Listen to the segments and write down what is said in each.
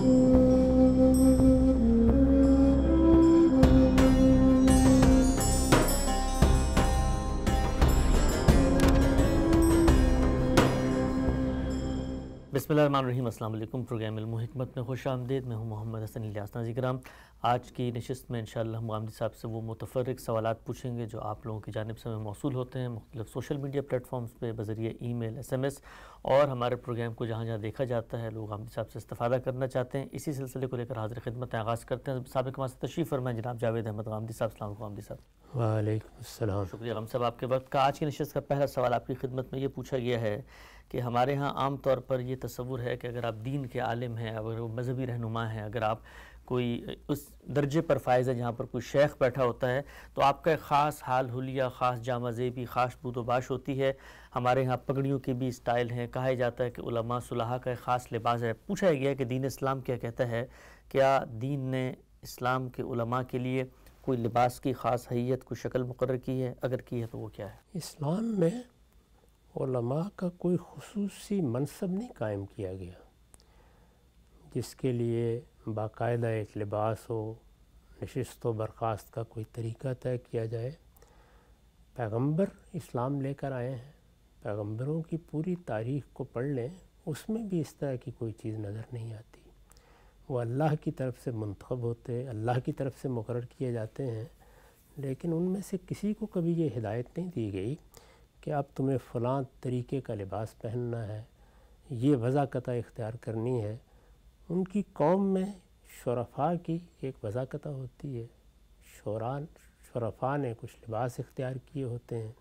Amen. बसमीम अल्लाम programme इल्मत में खुश आमदेद मैं हूँ मोहम्मद हसन इलियास आज की नशस्त में इंशाल्लाह हम आमदी साहब से वो मुतफरक सवाल पूछेंगे जो आप लोगों की जानब से हमें मौसू होते हैं मुख्तलिफ सोशल मीडिया प्लेटफॉर्म्स पर बज़रिए email S M S और हमारे प्रोग्राम को जहाँ जहाँ देखा जाता है लोग आमदी साहब से इस्तादा करना चाहते हैं इसी सिलसिले को लेकर हाजिर खिदमत आगाज़ करते हैं सबक हमारे तशरीफ़ फरमाएँ जनाब जावेद अहमद गामदी साहब सलाम आमदी साहब वाले शुक्रिया हम सब आपके वक्त का आज की नशस्त का पहला सवाल आपकी खिदमत में ये पूछा गया है कि हमारे यहाँ आम तौर पर यह तस्वुर है कि अगर आप दीन के आलिम हैं अगर वो मजहबी रहनुमा हैं अगर आप कोई उस दर्जे पर फायज़ है जहाँ पर कोई शेख बैठा होता है तो आपका एक ख़ास हाल हुलिया ख़ास जामा जेबी ख़ास बूदोबाश होती है हमारे यहाँ पगड़ियों के भी स्टाइल हैं कहा जाता है कि उलमा सुलहा का एक ख़ास लिबास है पूछा गया है कि दीन इस्लाम क्या कहता है क्या दीन ने इस्लाम के उलमा के लिए कोई लिबास की ख़ास हैत कोई शक्ल मुकर की है अगर की है तो वो क्या है इस्लाम में उलमा का कोई खसूस मनसब नहीं कायम किया गया जिसके लिए बाकायदा एक लिबास हो नशस्त व बर्खास्त का कोई तरीका तय किया जाए पैगंबर इस्लाम लेकर आए हैं पैगंबरों की पूरी तारीख को पढ़ लें उसमें भी इस तरह की कोई चीज़ नज़र नहीं आती वो अल्लाह की तरफ से मंतखब होते अल्लाह की तरफ से मुकर किए जाते हैं लेकिन उनमें से किसी को कभी ये हिदायत नहीं दी गई कि अब तुम्हें फ़लाँ तरीके का लिबास पहनना है ये वज़ाकता इख्तियार करनी है उनकी कौम में शरफा की एक वज़ाकता होती है शौरान शरफा ने कुछ लिबास इख्तियार किए होते हैं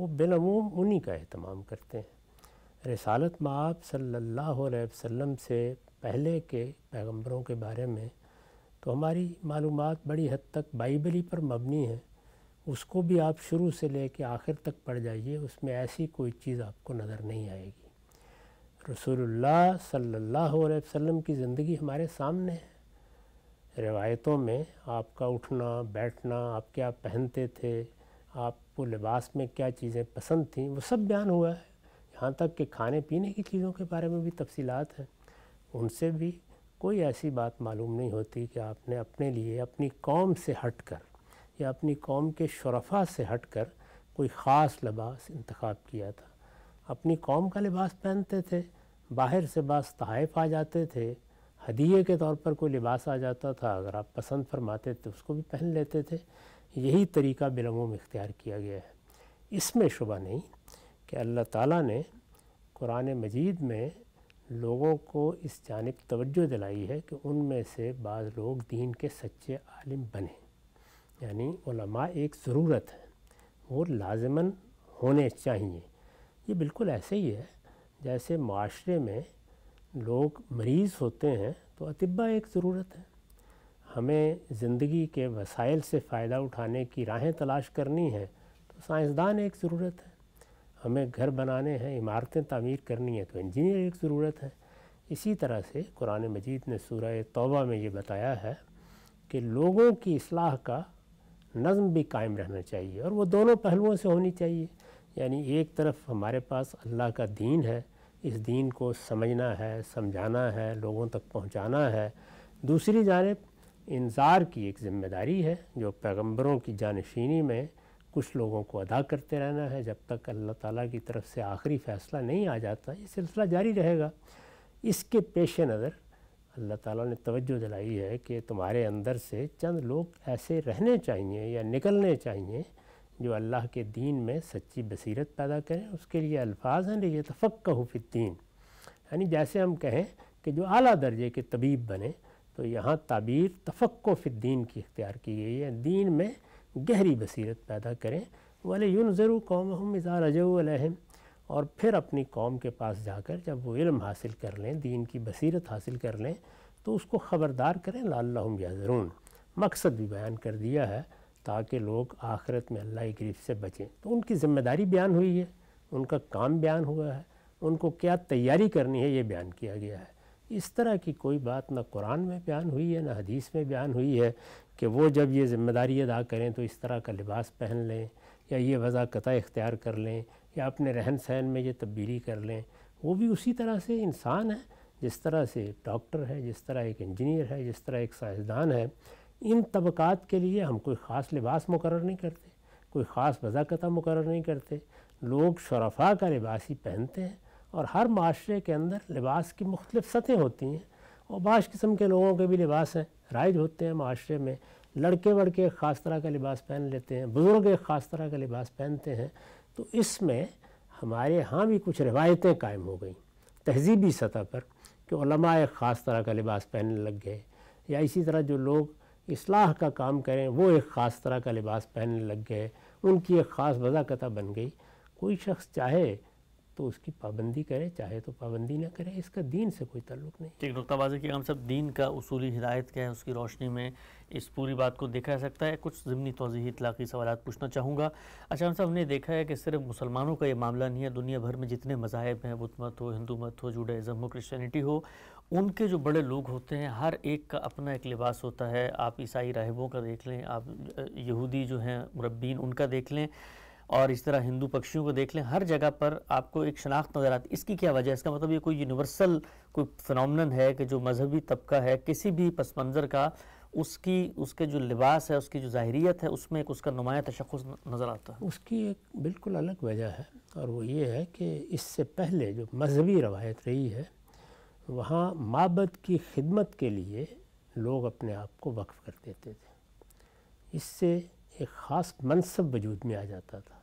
वो बिलमूम उन्हीं का अहतमाम करते हैं रसालत माप सल्लल्लाहु अलैहि वसल्लम से पहले के पैगम्बरों के बारे में तो हमारी मालूम बड़ी हद तक बाइबली पर मबनी है उसको भी आप शुरू से ले कर आखिर तक पढ़ जाइए उसमें ऐसी कोई चीज़ आपको नज़र नहीं आएगी रसूलुल्लाह सल्लल्लाहु अलैहि वसल्लम की ज़िंदगी हमारे सामने है रिवायतों में आपका उठना बैठना आप क्या पहनते थे आपको लिबास में क्या चीज़ें पसंद थी वो सब बयान हुआ है यहाँ तक कि खाने पीने की चीज़ों के बारे में भी तफसीलात हैं उनसे भी कोई ऐसी बात मालूम नहीं होती कि आपने अपने लिए अपनी कौम से हट कर या अपनी कौम के शरफा से हट कर कोई ख़ास लबास इंतखब किया था अपनी कौम का लिबास पहनते थे बाहर से बास तहफ़ आ जाते थे हदिए के तौर पर कोई लिबास आ जाता था अगर आप पसंद फरमाते तो उसको भी पहन लेते थे यही तरीका बिलमूम इख्तियार किया गया है इसमें शुबा नहीं कि अल्लाह ताला ने कुरान मजीद में लोगों को इस जानब तवज्जो दिलाई है कि उनमें से बाज़ लोग दीन के सच्चे आलिम बने यानी एक ज़रूरत है वो लाजमन होने चाहिए ये बिल्कुल ऐसे ही है जैसे माशरे में लोग मरीज़ होते हैं तो अतिबा एक ज़रूरत है हमें ज़िंदगी के वसाइल से फ़ायदा उठाने की राहें तलाश करनी है तो साइंसदान एक ज़रूरत है हमें घर बनाने हैं इमारतें तमीर करनी है तो इंजीनियर एक ज़रूरत है इसी तरह से कुरान मजीद ने सूर्य तौबा में ये बताया है कि लोगों की असलाह का नज़म भी कायम रहना चाहिए और वो दोनों पहलुओं से होनी चाहिए यानी एक तरफ हमारे पास अल्लाह का दीन है इस दीन को समझना है समझाना है लोगों तक पहुंचाना है दूसरी जानब इंसार की एक ज़िम्मेदारी है जो पैगंबरों की जानशीनी में कुछ लोगों को अदा करते रहना है जब तक अल्लाह ताला की तरफ से आखिरी फ़ैसला नहीं आ जाता ये सिलसिला जारी रहेगा इसके पेश नज़र अल्लाह ताला ने तवज्जो दिलाई है कि तुम्हारे अंदर से चंद लोग ऐसे रहने चाहिए या निकलने चाहिए जो अल्लाह के दीन में सच्ची बसीरत पैदा करें उसके लिए अल्फाज हैं लिए दीन यानी जैसे हम कहें कि जो आला दर्जे के तबीब बने तो यहाँ ताबीर दीन की इख्तियार की गई है दीन में गहरी बसीरत पैदा करें वाले यून ज़रू कौम हम इज़ार रजम और फिर अपनी कौम के पास जाकर जब वो इल्म हासिल कर लें दीन की बसीरत हासिल कर लें तो उसको ख़बरदार करें लाल्लाम याजरून मकसद भी बयान कर दिया है ताकि लोग आखिरत में अल्लाह के से बचें तो उनकी ज़िम्मेदारी बयान हुई है उनका काम बयान हुआ है उनको क्या तैयारी करनी है ये बयान किया गया है इस तरह की कोई बात ना कुरान में बयान हुई है ना हदीस में बयान हुई है कि वो जब ये ज़िम्मेदारी अदा करें तो इस तरह का लिबास पहन लें या ये वज़ा इख्तियार कर लें या अपने रहन सहन में ये तब्दीली कर लें वो भी उसी तरह से इंसान है जिस तरह से डॉक्टर है जिस तरह एक इंजीनियर है जिस तरह एक साइंसदान है इन तबक़ात के लिए हम कोई ख़ास लिबास मुकर नहीं करते कोई ख़ास वजाकता मुकर नहीं करते लोग शराफा का लिबास ही पहनते हैं और हर माशरे के अंदर लिबास की मुख्तलिफ सतहें होती हैं और बाश किस्म के लोगों के भी लिबास हैं राइज होते हैं माशरे में लड़के वड़के एक ख़ास तरह का लिबास पहन लेते हैं बुज़ुर्ग एक ख़ास तरह का लिबास पहनते हैं तो इसमें हमारे यहाँ भी कुछ रिवायतें कायम हो गई तहजीबी सतह पर कि एक ख़ास तरह का लिबास पहनने लग गए या इसी तरह जो लोग इसलाह का काम करें वो एक ख़ास तरह का लिबास पहनने लग गए उनकी एक ख़ास वजाकता बन गई कोई शख्स चाहे तो उसकी पाबंदी करे चाहे तो पाबंदी ना करे इसका दीन से कोई तल्लुक नहीं ठीक नुकताबाजी की हम सब दीन का उसूली हिदायत क्या है उसकी रोशनी में इस पूरी बात को देखा जा सकता है कुछ ज़मनी तोज़ी इतलाक़ी सवाल पूछना चाहूँगा अच्छा हम सब ने देखा है कि सिर्फ मुसलमानों का ये मामला नहीं है दुनिया भर में जितने मज़ाहब हैं बुद्ध मत हो हिंदू मत हो जुडाइज़म हो क्रिश्चनिटी हो उनके जो बड़े लोग होते हैं हर एक का अपना एक लिबास होता है आप ईसाई राहबों का देख लें आप यहूदी जो हैं मुरबीन उनका देख लें और इस तरह हिंदू पक्षियों को देख लें हर जगह पर आपको एक शनाख्त नज़र आती इसकी क्या वजह है इसका मतलब ये कोई यूनिवर्सल कोई फिनोमिनन है कि जो मजहबी तबका है किसी भी पस मंज़र का उसकी उसके जो लिबास है उसकी जो ज़ाहरीत है उसमें एक उसका नुमाया तशख नज़र आता है उसकी एक बिल्कुल अलग वजह है और वो ये है कि इससे पहले जो मजहबी रवायत रही है वहाँ माबद की खिदमत के लिए लोग अपने आप को वक्फ़ कर देते थे इससे एक ख़ास मनसब वजूद में आ जाता था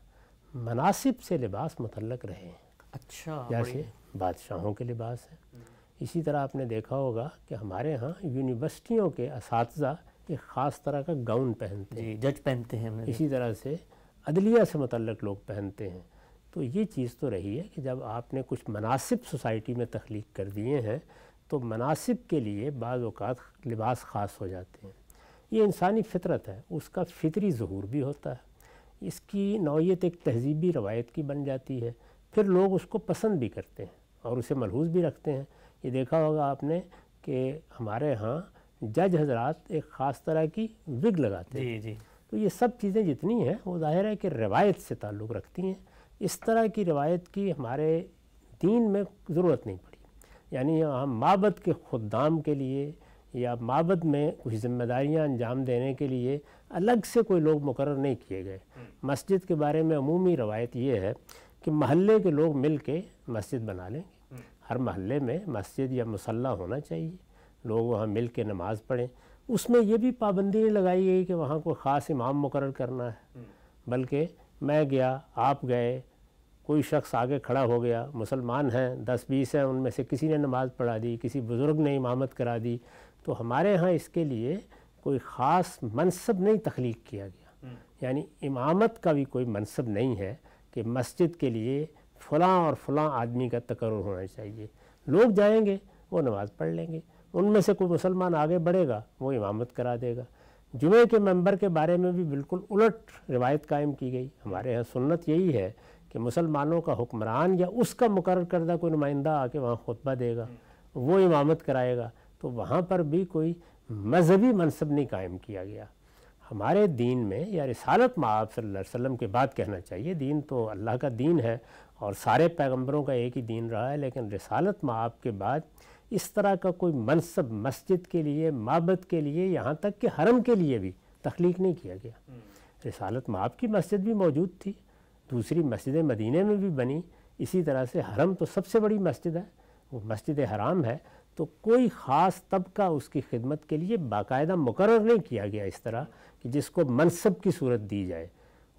मनासिब से लिबास मुतलक रहे हैं अच्छा जैसे बादशाहों के लिबास हैं इसी तरह आपने देखा होगा कि हमारे यहाँ यूनिवर्सिटियों के इस एक ख़ास तरह का गाउन पहनते हैं जज पहनते हैं इसी तरह से अदलिया से मतलब लोग पहनते हैं तो ये चीज़ तो रही है कि जब आपने कुछ मनासिब सोसाइटी में तख्लीक कर दिए हैं तो मनासिब के लिए बाज़ात लिबास ख़ास हो जाते हैं ये इंसानी फितरत है उसका फितरी जहूर भी होता है इसकी नौीयत एक तहजीबी रवायत की बन जाती है फिर लोग उसको पसंद भी करते हैं और उसे मलहूज भी रखते हैं ये देखा होगा आपने कि हमारे यहाँ जज हजरात एक ख़ास तरह की विग लगाते हैं जी जी तो ये सब चीज़ें जितनी हैं वो जाहिर है कि रवायत से ताल्लुक़ रखती हैं इस तरह की रवायत की हमारे दीन में ज़रूरत नहीं पड़ी यानी हम माबद के खुदाम के लिए या माबद में कुछ ज़िम्मेदारियाँ अंजाम देने के लिए अलग से कोई लोग मुकर नहीं किए गए मस्जिद के बारे में अमूमी रवायत ये है कि महल्ले के लोग मिल के मस्जिद बना लेंगे हर महल्ले में मस्जिद या मसल्ला होना चाहिए लोग वहाँ मिल के नमाज़ पढ़ें उसमें यह भी पाबंदी नहीं लगाई गई कि वहाँ कोई ख़ास इमाम मुकर करना है बल्कि मैं गया आप गए कोई शख्स आगे खड़ा हो गया मुसलमान हैं दस बीस हैं उनमें से किसी ने नमाज़ पढ़ा दी किसी बुज़ुर्ग ने इमामत करा दी तो हमारे यहाँ इसके लिए कोई ख़ास मनसब नहीं तख्लीक किया गया हम्म। यानी इमामत का भी कोई मनसब नहीं है कि मस्जिद के लिए फ़लाँ और फ़लाँ आदमी का तकर होना चाहिए लोग जाएंगे वो नमाज़ पढ़ लेंगे उनमें से कोई मुसलमान आगे बढ़ेगा वो इमामत करा देगा जुमे के मेंबर के बारे में भी बिल्कुल उलट रिवायत कायम की गई हमारे यहाँ सुन्नत यही है कि मुसलमानों का हुक्मरान या उसका मुकर करदा कोई नुमाइंदा आके वहाँ खुतबा देगा हम्म। वो इमामत कराएगा तो वहाँ पर भी कोई मजहबी मनसब नहीं कायम किया गया हमारे दीन में या रिसालत में आप वसल्लम के बाद कहना चाहिए दीन तो अल्लाह का दीन है और सारे पैगंबरों का एक ही दीन रहा है लेकिन रिसालत में के बाद इस तरह का कोई मनसब मस्जिद के लिए महबत के लिए यहाँ तक कि हरम के लिए भी तख्लीक नहीं किया गया हम्म। रिसालत आप की मस्जिद भी मौजूद थी दूसरी मस्जिद मदीने में भी बनी इसी तरह से हरम तो सबसे बड़ी मस्जिद है वो मस्जिद हराम है तो कोई ख़ास तबका उसकी खिदमत के लिए बाकायदा मुकर नहीं किया गया इस तरह कि जिसको मनसब की सूरत दी जाए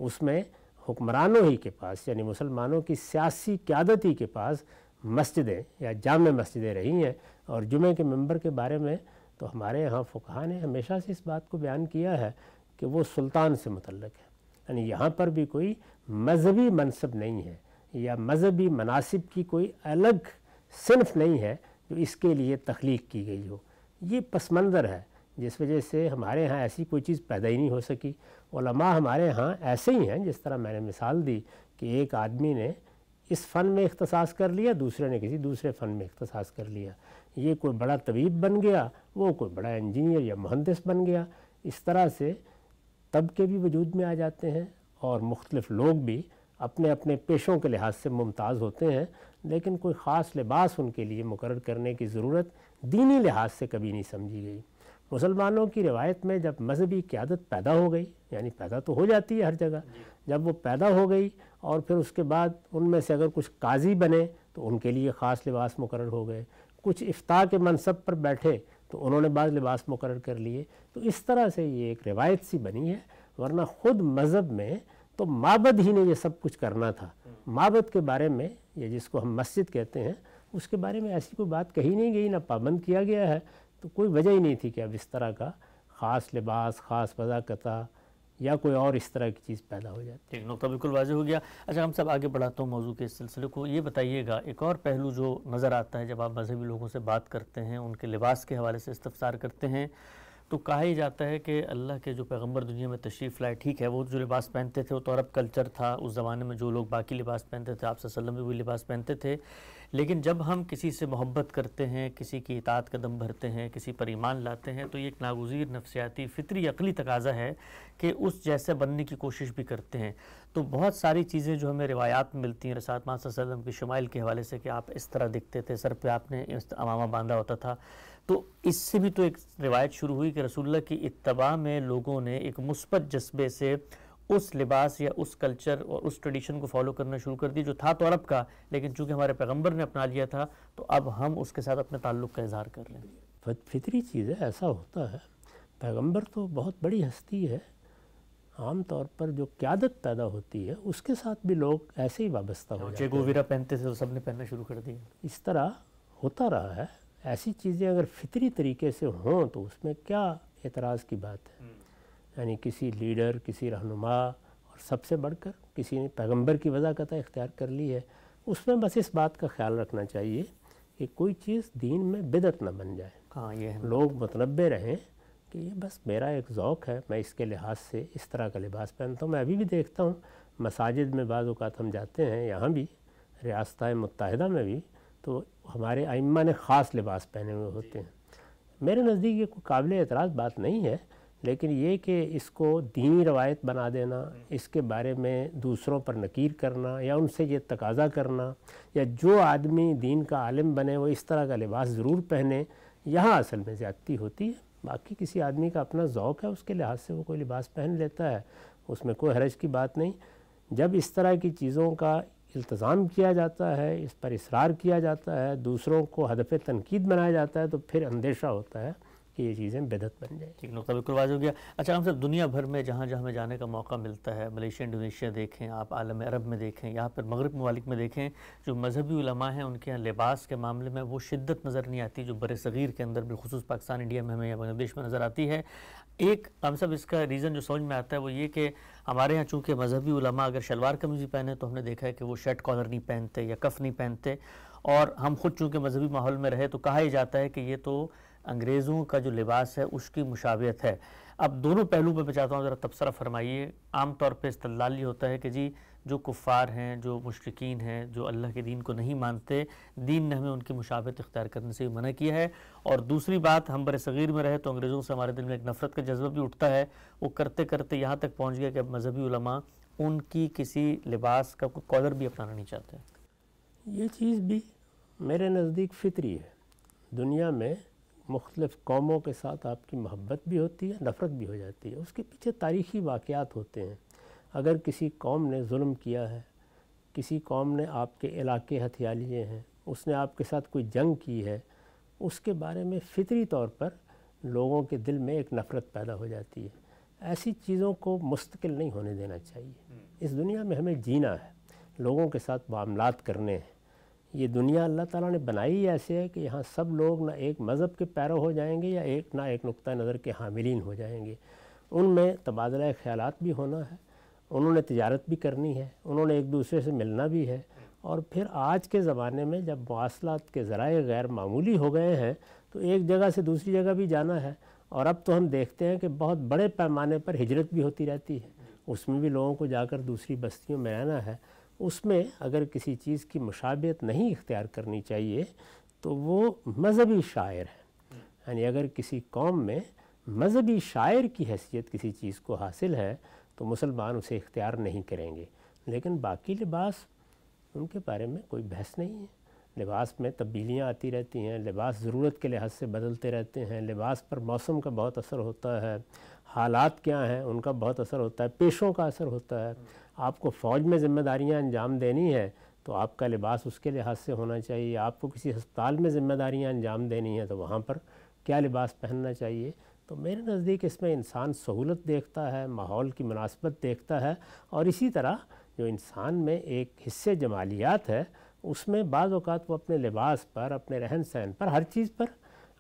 उसमें हुक्मरानों ही के पास यानी मुसलमानों की सियासी क्यादत ही के पास मस्जिदें या जाम मस्जिदें रही हैं और जुमे के मंबर के बारे में तो हमारे यहाँ फ़ुकहा ने हमेशा से इस बात को बयान किया है कि वो सुल्तान से मुतलक है यानी यहाँ पर भी कोई मजहबी मनसब नहीं है या मजहबी मनासिब की कोई अलग सिनफ नहीं है जो इसके लिए तख्लीक की गई हो ये पस मंज़र है जिस वजह से हमारे यहाँ ऐसी कोई चीज़ पैदा ही नहीं हो सकी ओलमा हमारे यहाँ ऐसे ही हैं जिस तरह मैंने मिसाल दी कि एक आदमी ने इस फ़न में इख्तसास कर लिया दूसरे ने किसी दूसरे फ़न में इख्तसास कर लिया ये कोई बड़ा तबीब बन गया वो कोई बड़ा इंजीनियर या मुहंदिस बन गया इस तरह से तबके भी वजूद में आ जाते हैं और मुख्तलिफ़ लोग भी अपने अपने पेशों के लिहाज से मुमताज़ होते हैं लेकिन कोई ख़ास लिबास उनके लिए मुकर करने की ज़रूरत दीनी लिहाज से कभी नहीं समझी गई मुसलमानों की रिवायत में जब मजहबी क्यादत पैदा हो गई यानी पैदा तो हो जाती है हर जगह जब वो पैदा हो गई और फिर उसके बाद उनमें से अगर कुछ काजी बने तो उनके लिए ख़ास लिबास मुकर हो गए कुछ इफ्ता के मनसब पर बैठे तो उन्होंने बाद लिबास मुकर कर लिए तो इस तरह से ये एक रिवायत सी बनी है वरना ख़ुद मज़हब में तो माबद ही ने ये सब कुछ करना था माबद के बारे में ये जिसको हम मस्जिद कहते हैं उसके बारे में ऐसी कोई बात कही नहीं गई ना पाबंद किया गया है तो कोई वजह ही नहीं थी कि अब इस तरह का ख़ास लिबास ख़ास वजाकता या कोई और इस तरह की चीज़ पैदा हो जाती है नुकता तो बिल्कुल वाजह हो गया अच्छा हम सब आगे बढ़ाता हूँ मौजू के इस सिलसिले को ये बताइएगा एक और पहलू जो नज़र आता है जब आप मजहबी लोगों से बात करते हैं उनके लिबास के हवाले से इस्तफसार करते हैं तो कहा ही जाता है कि अल्लाह के जो पैगंबर दुनिया में तशरीफ़ लाए ठीक है वो जो लिबास पहनते थे वो तो अरब कल्चर था उस ज़माने में जो लोग बाकी लिबास पहनते थे आप वसल्लम भी वही लिबास पहनते थे लेकिन जब हम किसी से मोहब्बत करते हैं किसी की इतात कदम भरते हैं किसी पर ईमान लाते हैं तो ये एक नागुजीर नफसियाती फ़ितरी अकली तकाजा है कि उस जैसे बनने की कोशिश भी करते हैं तो बहुत सारी चीज़ें जो हमें रिवायात में मिलती हैं रसात माँ वसलम की शमाइल के हवाले से कि आप इस तरह दिखते थे सर पर आपने अमामा बांधा होता था तो इससे भी तो एक रिवायत शुरू हुई कि रसुल्ला की इतबा में लोगों ने एक मुस्बत जज्बे से उस लिबास या उस कल्चर और उस ट्रेडिशन को फॉलो करना शुरू कर दिया जो था तो अरब का लेकिन चूंकि हमारे पैगम्बर ने अपना लिया था तो अब हम उसके साथ अपने ताल्लुक़ का इजहार कर रहे हैं फितरी चीज़ है ऐसा होता है पैगम्बर तो बहुत बड़ी हस्ती है आम तौर पर जो क्यादत पैदा होती है उसके साथ भी लोग ऐसे ही वाबस्ता हो जाते हैं पहनते थे तो सबने पहनना शुरू कर दिया इस तरह होता रहा है ऐसी चीज़ें अगर फितरी तरीके से हों तो उसमें क्या एतराज़ की बात है हम्म। यानी किसी लीडर किसी रहनुमा और सबसे बढ़कर किसी ने पैगंबर की वजाकत इख्तियार कर ली है उसमें बस इस बात का ख्याल रखना चाहिए कि कोई चीज़ दीन में बिदत ना बन जाए हाँ ये लोग मतनबे रहें कि ये बस मेरा एक ओक़ है मैं इसके लिहाज से इस तरह का लिबास पहनता हूँ मैं अभी भी देखता हूँ मसाजिद में बाज़ात हम जाते हैं यहाँ भी रियासत मुतहदा में भी तो हमारे आइम्मा ने ख़ास लिबास पहने हुए होते हैं मेरे नज़दीक ये कोई काबिल एतराज़ बात नहीं है लेकिन ये कि इसको दीनी रवायत बना देना हम्म। इसके बारे में दूसरों पर नकीर करना या उनसे ये तकाजा करना या जो आदमी दीन का आलम बने वो इस तरह का लिबास ज़रूर पहने यहाँ असल में ज़्यादती होती है बाकी किसी आदमी का अपना जौक़ है उसके लिहाज से वो कोई लिबास पहन लेता है उसमें कोई हरज की बात नहीं जब इस तरह की चीज़ों का इल्तज़ाम किया जाता है इस पर इसरार किया जाता है दूसरों को हदफ तनकीद बनाया जाता है तो फिर अंदेशा होता है कि ये चीज़ें बेदत बन जाए ठीक नुकता बिल्कुल वाज हो गया अच्छा हम सब दुनिया भर में जहाँ जहाँ हमें जाने का मौका मिलता है मलेशिया इंडोनेशिया देखें आप आलम अरब में देखें यहाँ पर मगरब ममालिक में देखें जो मजहबी हैं उनके यहाँ लिबास के मामले में वो शिद्दत नज़र नहीं आती जो बर सग़ीर के अंदर बिलखसूस पाकिस्तान इंडिया में हमें या बांग्लादेश में नज़र आती है एक हम सब इसका रीज़न जो समझ में आता है वो ये कि हमारे यहाँ चूँकि मजहबी अगर शलवार कमीज़ी भी पहने तो हमने देखा है कि वो शर्ट कॉलर नहीं पहनते या कफ़ नहीं पहनते और हम खुद चूँकि मजहबी माहौल में रहे तो कहा ही जाता है कि ये तो अंग्रेज़ों का जो लिबास है उसकी मुशावियत है अब दोनों पहलू पर मैं चाहता हूँ ज़रा तबसरा फरमाइए आम तौर पर इस्तलाल ये होता है कि जी जो कुफ़ार हैं जो मुश्किन हैं जो अल्लाह के दीन को नहीं मानते दीन ने हमें उनकी मुशावत इख्तियार करने से भी मना किया है और दूसरी बात हम बर सग़ीर में रहे तो अंग्रेज़ों से हमारे दिल में एक नफ़रत का जज्बा भी उठता है वो करते करते यहाँ तक पहुँच गया कि अब मजहबी उनकी किसी लिबास का कोई कॉलर भी अपनाना नहीं चाहते ये चीज़ भी मेरे नज़दीक फितरी है दुनिया में मुख्तलिफ़ कौमों के साथ आपकी मोहब्बत भी होती है नफ़रत भी हो जाती है उसके पीछे तारीख़ी वाक़ात होते हैं अगर किसी कौम ने जुल्म किया है किसी कौम ने आपके इलाके हथिया लिए हैं उसने आपके साथ कोई जंग की है उसके बारे में फ़ितरी तौर पर लोगों के दिल में एक नफ़रत पैदा हो जाती है ऐसी चीज़ों को मुस्तकिल नहीं होने देना चाहिए हम्म। इस दुनिया में हमें जीना है लोगों के साथ मामलात करने हैं ये दुनिया अल्लाह ताला ने बनाई ऐसे है कि यहाँ सब लोग ना एक मज़हब के पैरों हो जाएंगे या एक ना एक नुक़ नज़र के हामिलीन हो जाएंगे उनमें तबादला ख्याल भी होना है उन्होंने तजारत भी करनी है उन्होंने एक दूसरे से मिलना भी है और फिर आज के ज़माने में जब मवासलात के ज़राए गैर मामूली हो गए हैं तो एक जगह से दूसरी जगह भी जाना है और अब तो हम देखते हैं कि बहुत बड़े पैमाने पर हिजरत भी होती रहती है उसमें भी लोगों को जाकर दूसरी बस्तियों में रहना है उसमें अगर किसी चीज़ की मशाबियत नहीं इख्तियार करनी चाहिए तो वो मज़हबी शायर है यानी अगर किसी कौम में मज़हबी शायर की हैसियत किसी चीज़ को हासिल है तो मुसलमान उसे इख्तियार नहीं करेंगे लेकिन बाकी लिबास उनके बारे में कोई बहस नहीं है लिबास में तब्दीलियाँ आती रहती हैं लिबास ज़रूरत के लिहाज से बदलते रहते हैं लिबास पर मौसम का बहुत असर होता है हालात क्या हैं उनका बहुत असर होता है पेशों का असर होता है आपको फ़ौज में ज़िम्मेदारियाँ अंजाम देनी है तो आपका लिबास उसके लिहाज से होना चाहिए आपको किसी हस्पताल में ज़िम्मेदारियाँ अंजाम देनी है तो वहाँ पर क्या लिबास पहनना चाहिए तो मेरे नज़दीक इसमें इंसान सहूलत देखता है माहौल की मुनासबत देखता है और इसी तरह जो इंसान में एक हिस्से जमालियात है उसमें बाज़ात वो अपने लिबास पर अपने रहन सहन पर हर चीज़ पर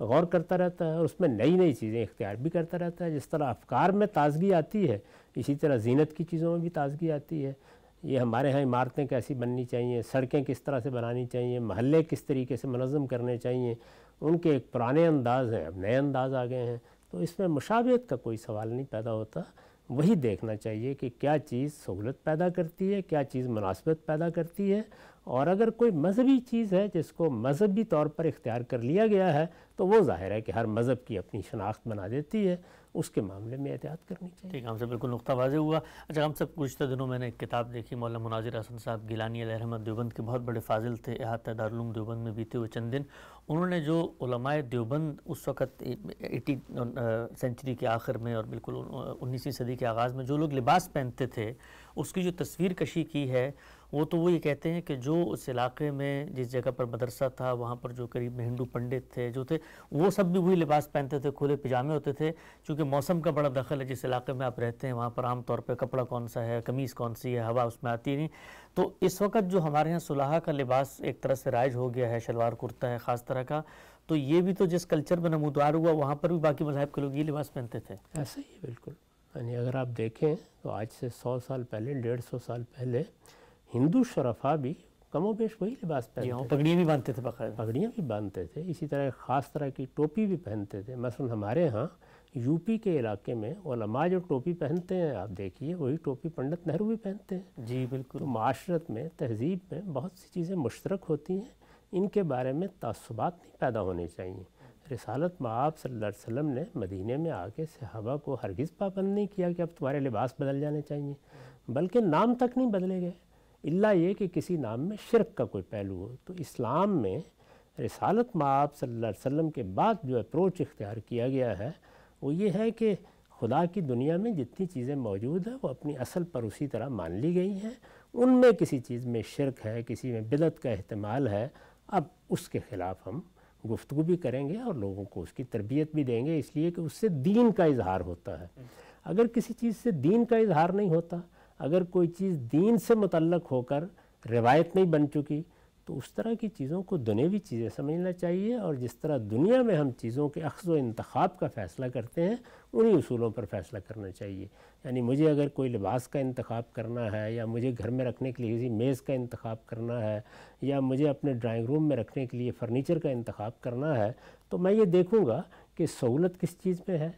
गौर करता रहता है और उसमें नई नई चीज़ें इख्तियार भी करता रहता है जिस तरह अफकार में ताजगी आती है इसी तरह जीनत की चीज़ों में भी ताजगी आती है ये हमारे यहाँ इमारतें कैसी बननी चाहिए सड़कें किस तरह से बनानी चाहिए महल्ले किस तरीके से मनज़म करने चाहिए उनके एक पुराने अंदाज हैं अब नए अंदाज आ गए हैं तो इसमें मुशावियत का कोई सवाल नहीं पैदा होता वही देखना चाहिए कि क्या चीज़ सहूलत पैदा करती है क्या चीज़ मुनासबत पैदा करती है और अगर कोई मजहबी चीज़ है जिसको मजहबी तौर पर इख्तियार कर लिया गया है तो वो ज़ाहिर है कि हर मज़हब की अपनी शनाख्त बना देती है उसके मामले में एहतियात करनी चाहिए ठीक है हमसे बिल्कुल नुकता वाजे हुआ अच्छा हम सब गुजत दिनों मैंने एक किताब देखी मौलाना मुनाजिर हसन साहब गिलानी अहमद देवबंद के बहुत बड़े फाजिल थे अहात दारूम देवबंद में बीते हुए चंद दिन उन्होंने जो उलमाए देवबंद उस वक्त एटी सेंचुरी के आखिर में और बिल्कुल उन्नीसवीं सदी के आगाज़ में जो लोग लिबास पहनते थे उसकी जो तस्वीर कशी की है वो तो वो ये कहते हैं कि जो उस इलाके में जिस जगह पर मदरसा था वहाँ पर जो करीब में हिंदू पंडित थे जो थे वो सब भी वही लिबास पहनते थे खुले पिजामे होते थे चूँकि मौसम का बड़ा दखल है जिस इलाके में आप रहते हैं वहाँ पर आम तौर पर कपड़ा कौन सा है कमीज़ कौन सी है हवा उसमें आती नहीं तो इस वक्त जो हमारे यहाँ सुलह का लिबास एक तरह से राइज हो गया है शलवार कुर्ता है ख़ास तरह का तो ये भी तो जिस कल्चर में नमोदार हुआ वहाँ पर भी बाकी मज़ाहब के लोग ये लिबास पहनते थे ऐसा ही बिल्कुल यानी अगर आप देखें तो आज से सौ साल पहले डेढ़ सौ साल पहले हिंदू शरफा भी कमो बेश वही लिबास पहनते हाँ, थे पगड़ियाँ भी बांधते थे पगड़ियाँ भी बांधते थे इसी तरह ख़ास तरह की टोपी भी पहनते थे मसलन हमारे यहाँ यूपी के इलाके में वलमा जो टोपी पहनते हैं आप देखिए वही टोपी पंडित नेहरू भी पहनते हैं जी बिल्कुल तो माशरत में तहजीब में बहुत सी चीज़ें मुश्तरक होती हैं इनके बारे में तसुबात नहीं पैदा होने चाहिए रिसालत महाब सल्ला ने मदीने में आके सहाबा को हरगिज़ पाबंद नहीं किया कि अब तुम्हारे लिबास बदल जाने चाहिए बल्कि नाम तक नहीं बदले गए इल्ला ये कि किसी नाम में शिरक का कोई पहलू हो तो इस्लाम में रिसालत माप सल्ला वसम के बाद जो अप्रोच इख्तियार किया गया है वो ये है कि खुदा की दुनिया में जितनी चीज़ें मौजूद हैं वो अपनी असल पर उसी तरह मान ली गई हैं उनमें किसी चीज़ में शिरक है किसी में बिदत का अहतमाल है अब उसके ख़िलाफ़ हम गुफ्तु भी करेंगे और लोगों को उसकी तरबियत भी देंगे इसलिए कि उससे दीन का इजहार होता है हम्म। अगर किसी चीज़ से दीन का इजहार नहीं होता अगर कोई चीज़ दीन से मुतलक होकर रिवायत नहीं बन चुकी तो उस तरह की चीज़ों को दुनियावी चीज़ें समझना चाहिए और जिस तरह दुनिया में हम चीज़ों के अक्स व इंतखब का फ़ैसला करते हैं उन्हीं असूलों पर फ़ैसला करना चाहिए यानी मुझे अगर कोई लिबास का इंतखब करना है या मुझे घर में रखने के लिए किसी मेज़ का इंतखब करना है या मुझे अपने ड्राइंग रूम में रखने के लिए फ़र्नीचर का इंतखब करना है तो मैं ये देखूँगा कि सहूलत किस चीज़ में है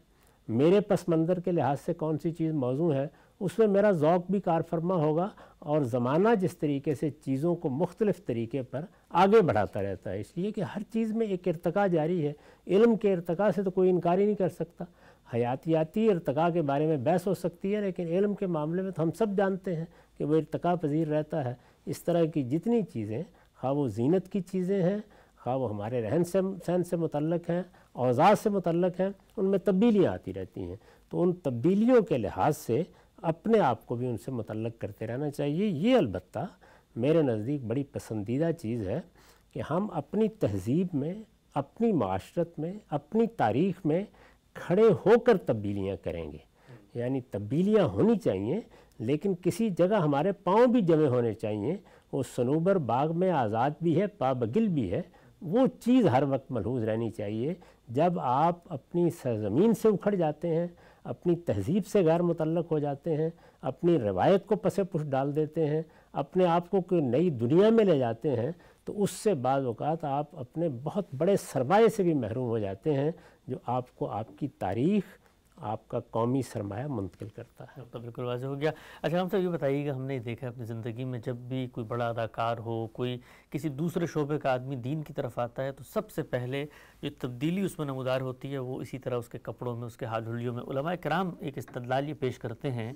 मेरे पस के लिहाज से कौन सी चीज़ मौजू है उसमें मेरा ओक़ भी कार फरमा होगा और ज़माना जिस तरीके से चीज़ों को मुख्तलिफ़ तरीके पर आगे बढ़ाता रहता है इसलिए कि हर चीज़ में एक इरतका जारी है इल्म के इरतका से तो कोई इनकार ही नहीं कर सकता हयातियाती इरतका के बारे में बहस हो सकती है लेकिन इल्म के मामले में तो हम सब जानते हैं कि वह इरतका पजीर रहता है इस तरह की जितनी चीज़ें खा वो जीनत की चीज़ें हैं खा वो हमारे रहन से सहन से मुतलक हैं औजार से मुतलक हैं उनमें तब्दीलियाँ आती रहती हैं तो उन तब्दीलियों के लिहाज से अपने आप को भी उनसे मुतलक करते रहना चाहिए ये अलबत् मेरे नज़दीक बड़ी पसंदीदा चीज़ है कि हम अपनी तहजीब में अपनी माशरत में अपनी तारीख में खड़े होकर तब्दीलियाँ करेंगे यानी तब्दीलियाँ होनी चाहिए लेकिन किसी जगह हमारे पाँव भी जमे होने चाहिए वो सनूबर बाग में आज़ाद भी है पाबगिल भी है वो चीज़ हर वक्त मलहूज रहनी चाहिए जब आप अपनी सरजमीन से उखड़ जाते हैं अपनी तहजीब से गैर मुतलक हो जाते हैं अपनी रवायत को पसे पुस डाल देते हैं अपने आप को कोई नई दुनिया में ले जाते हैं तो उससे बाद अवत आप अपने बहुत बड़े सरमाए से भी महरूम हो जाते हैं जो आपको आपकी तारीख़ आपका कौमी सरमाया मुंतकिल करता है तो बिल्कुल वाजह हो गया अच्छा हम सब तो ये बताइएगा हमने देखा अपनी ज़िंदगी में जब भी कोई बड़ा अदाकार हो कोई किसी दूसरे शोबे का आदमी दीन की तरफ आता है तो सबसे पहले जो तब्दीली उसमें नमदार होती है वो इसी तरह उसके कपड़ों में उसके हाल हुलियों में उलमा कराम एक इस्तलाल ये पेश करते हैं